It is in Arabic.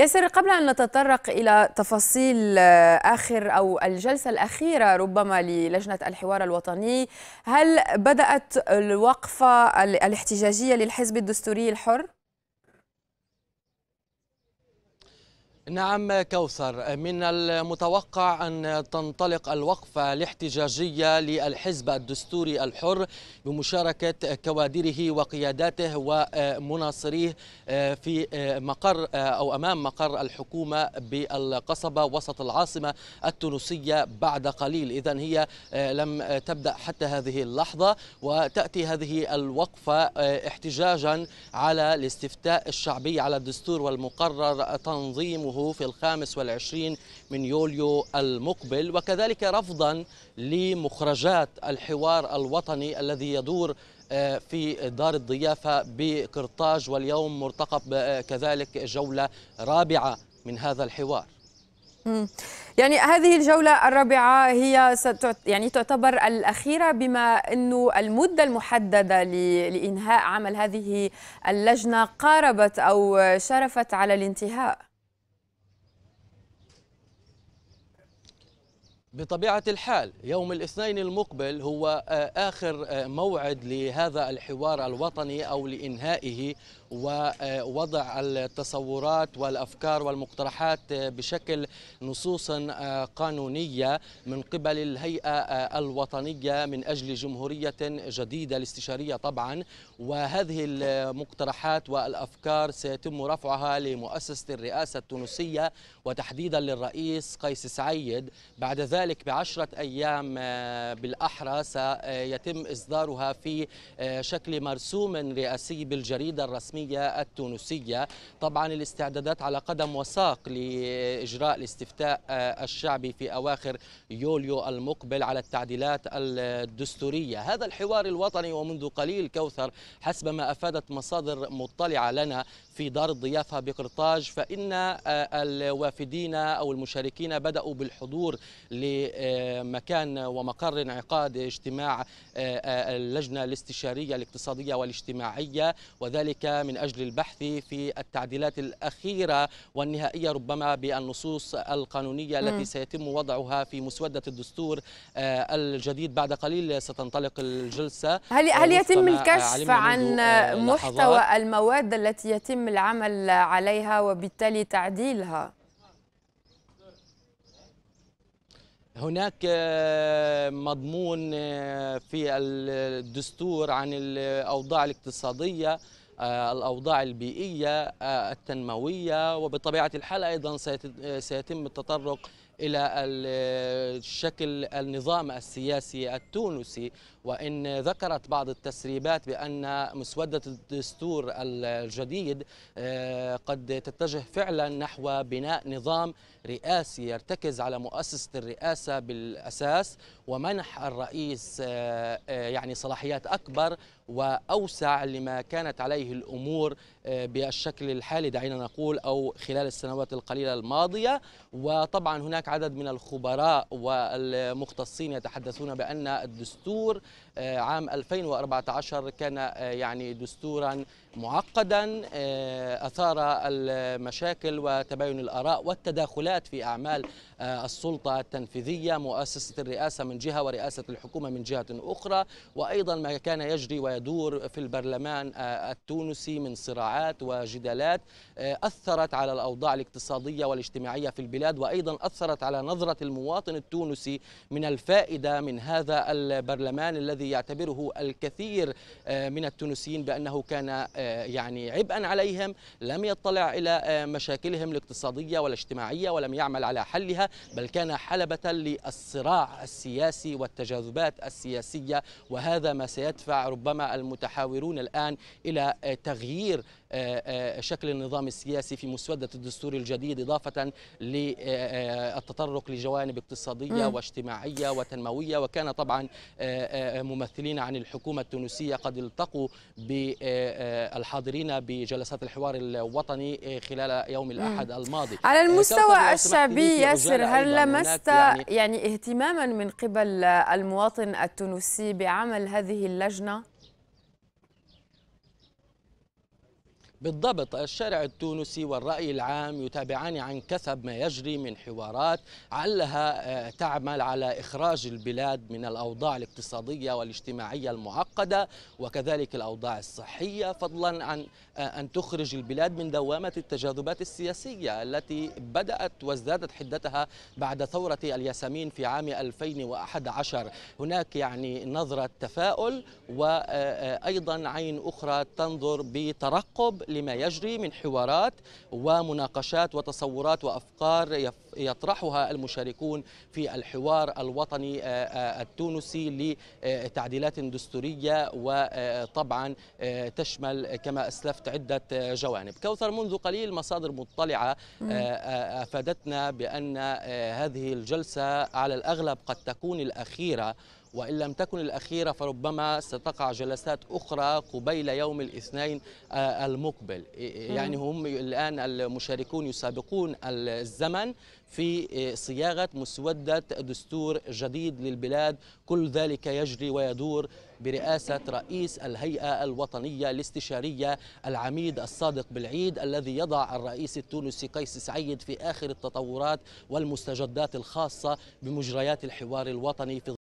ياسر قبل أن نتطرق إلى تفاصيل آه، آخر أو الجلسة الأخيرة ربما للجنة الحوار الوطني هل بدأت الوقفة الاحتجاجية للحزب الدستوري الحر؟ نعم كوثر من المتوقع أن تنطلق الوقفة الاحتجاجية للحزب الدستوري الحر بمشاركة كوادره وقياداته ومناصريه في مقر أو أمام مقر الحكومة بالقصبة وسط العاصمة التونسية بعد قليل إذا هي آه، لم تبدأ حتى هذه اللحظة وتأتي هذه الوقفة آه، احتجاجا على الاستفتاء الشعبي على الدستور والمقرر تنظيمه في الخامس والعشرين من يوليو المقبل وكذلك رفضا لمخرجات الحوار الوطني الذي يدور آه، في دار الضيافة بقرطاج واليوم مرتقب آه، كذلك جولة رابعة من هذا الحوار يعني هذه الجولة الرابعة هي ستعت... يعني تعتبر الأخيرة بما أنه المدة المحددة ل... لإنهاء عمل هذه اللجنة قاربت أو شرفت على الانتهاء بطبيعة الحال يوم الاثنين المقبل هو آه، آخر آه، موعد لهذا الحوار الوطني أو لإنهائه ووضع التصورات والأفكار والمقترحات بشكل نصوص آه، قانونية من قبل الهيئة آه، الوطنية من أجل جمهورية جديدة الاستشارية طبعا وهذه المقترحات والأفكار سيتم رفعها لمؤسسة الرئاسة التونسية وتحديدا للرئيس قيس سعيد بعد ذلك بعشرة أيام آه، بالأحرى سيتم إصدارها في شكل مرسوم رئاسي بالجريدة الرسمية الوطنية التونسية طبعا الاستعدادات على قدم وساق لإجراء الاستفتاء الشعبي في أواخر يوليو المقبل على التعديلات الدستورية هذا الحوار الوطني ومنذ قليل كوثر حسب ما أفادت مصادر مطلعة لنا في دار الضيافة بقرطاج فإن الوافدين أو المشاركين بدأوا بالحضور لمكان ومقر انعقاد اجتماع اللجنة الاستشارية الاقتصادية والاجتماعية وذلك من أجل البحث في التعديلات الأخيرة والنهائية ربما بالنصوص القانونية التي سيتم وضعها في مسودة الدستور آه، الجديد بعد قليل ستنطلق الجلسة هل, آه، هل يتم الكشف عن آه، محتوى المواد التي يتم العمل عليها وبالتالي تعديلها؟ هناك مضمون في الدستور عن الاوضاع الاقتصاديه آه، الأوضاع البيئية آه، التنموية وبطبيعة الحال أيضا آه، سيتم التطرق إلى الشكل النظام السياسي التونسي وإن ذكرت بعض التسريبات بأن مسودة الدستور الجديد قد تتجه فعلا نحو بناء نظام رئاسي يرتكز على مؤسسة الرئاسة بالأساس ومنح الرئيس يعني صلاحيات أكبر وأوسع لما كانت عليه الأمور آه، بالشكل الحالي دعينا نقول أو خلال السنوات القليلة الماضية وطبعا هناك عدد من الخبراء والمختصين يتحدثون بأن الدستور آه، عام 2014 كان آه، يعني دستورا معقدا أثار المشاكل وتباين الآراء والتداخلات في أعمال السلطة التنفيذية مؤسسة الرئاسة من جهة ورئاسة الحكومة من جهة أخرى وأيضا ما كان يجري ويجري تدور في البرلمان التونسي من صراعات وجدالات آه، أثرت على الأوضاع الاقتصادية والاجتماعية في البلاد وأيضا أثرت على نظرة المواطن التونسي من الفائدة من هذا البرلمان الذي يعتبره الكثير آه، من التونسيين بأنه كان آه، يعني عبئا عليهم لم يطلع إلى مشاكلهم الاقتصادية والاجتماعية ولم يعمل على حلها بل كان حلبة للصراع السياسي والتجاذبات السياسية وهذا ما سيدفع ربما المتحاورون الآن إلى آه، تغيير آه، آه، شكل النظام السياسي في مسودة الدستور الجديد إضافة للتطرق لجوانب اقتصادية واجتماعية وتنموية وكان طبعا ممثلين عن الحكومة التونسية قد التقوا بالحاضرين بجلسات الحوار الوطني خلال يوم الأحد الماضي على المستوى الشعبي ياسر هل لمست يعني, يعني اهتماما من قبل المواطن التونسي بعمل هذه اللجنة؟ بالضبط الشارع التونسي والرأي العام يتابعان عن كثب ما يجري من حوارات علها آه، تعمل على إخراج البلاد من الأوضاع الاقتصادية والاجتماعية المعقدة وكذلك الأوضاع الصحية فضلا عن آه، أن تخرج البلاد من دوامة التجاذبات السياسية التي بدأت وازدادت حدتها بعد ثورة الياسمين في عام 2011 هناك يعني نظرة تفاؤل وأيضا آه، عين أخرى تنظر بترقب لما يجري من حوارات ومناقشات وتصورات وافكار يف يطرحها المشاركون في الحوار الوطني آه، آه، التونسي لتعديلات دستورية وطبعا آه، تشمل كما أسلفت عدة جوانب كوثر منذ قليل مصادر مطلعة أفادتنا بأن هذه الجلسة على الأغلب قد تكون الأخيرة وإن لم تكن الأخيرة فربما ستقع جلسات أخرى قبيل يوم الاثنين المقبل يعني هم الآن المشاركون يسابقون الزمن في آه، صياغة مسودة دستور جديد للبلاد كل ذلك يجري ويدور برئاسة رئيس الهيئة الوطنية الاستشارية العميد الصادق بالعيد الذي يضع الرئيس التونسي قيس سعيد في آخر التطورات والمستجدات الخاصة بمجريات الحوار الوطني في